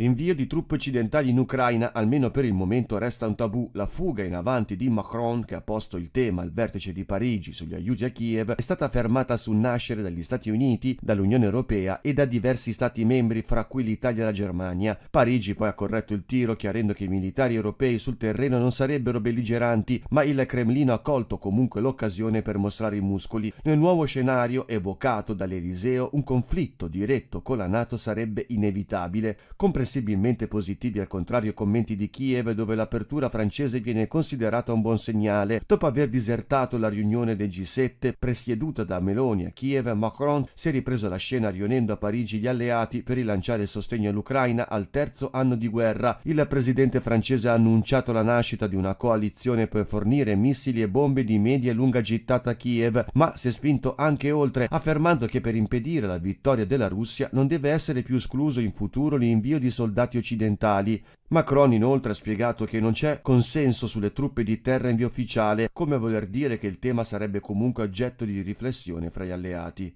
L'invio di truppe occidentali in Ucraina, almeno per il momento, resta un tabù. La fuga in avanti di Macron, che ha posto il tema al vertice di Parigi sugli aiuti a Kiev, è stata fermata sul nascere dagli Stati Uniti, dall'Unione Europea e da diversi Stati membri, fra cui l'Italia e la Germania. Parigi poi ha corretto il tiro, chiarendo che i militari europei sul terreno non sarebbero belligeranti, ma il Cremlino ha colto comunque l'occasione per mostrare i muscoli. Nel nuovo scenario evocato dall'Eliseo, un conflitto diretto con la NATO sarebbe inevitabile, comprensibile sensibilmente positivi al contrario commenti di Kiev dove l'apertura francese viene considerata un buon segnale, dopo aver disertato la riunione del G7 presieduta da Meloni a Kiev, Macron si è ripreso la scena riunendo a Parigi gli alleati per rilanciare il sostegno all'Ucraina al terzo anno di guerra. Il presidente francese ha annunciato la nascita di una coalizione per fornire missili e bombe di media e lunga gittata a Kiev, ma si è spinto anche oltre, affermando che per impedire la vittoria della Russia non deve essere più escluso in futuro l'invio di soldati occidentali. Macron inoltre ha spiegato che non c'è consenso sulle truppe di terra in via ufficiale, come voler dire che il tema sarebbe comunque oggetto di riflessione fra gli alleati.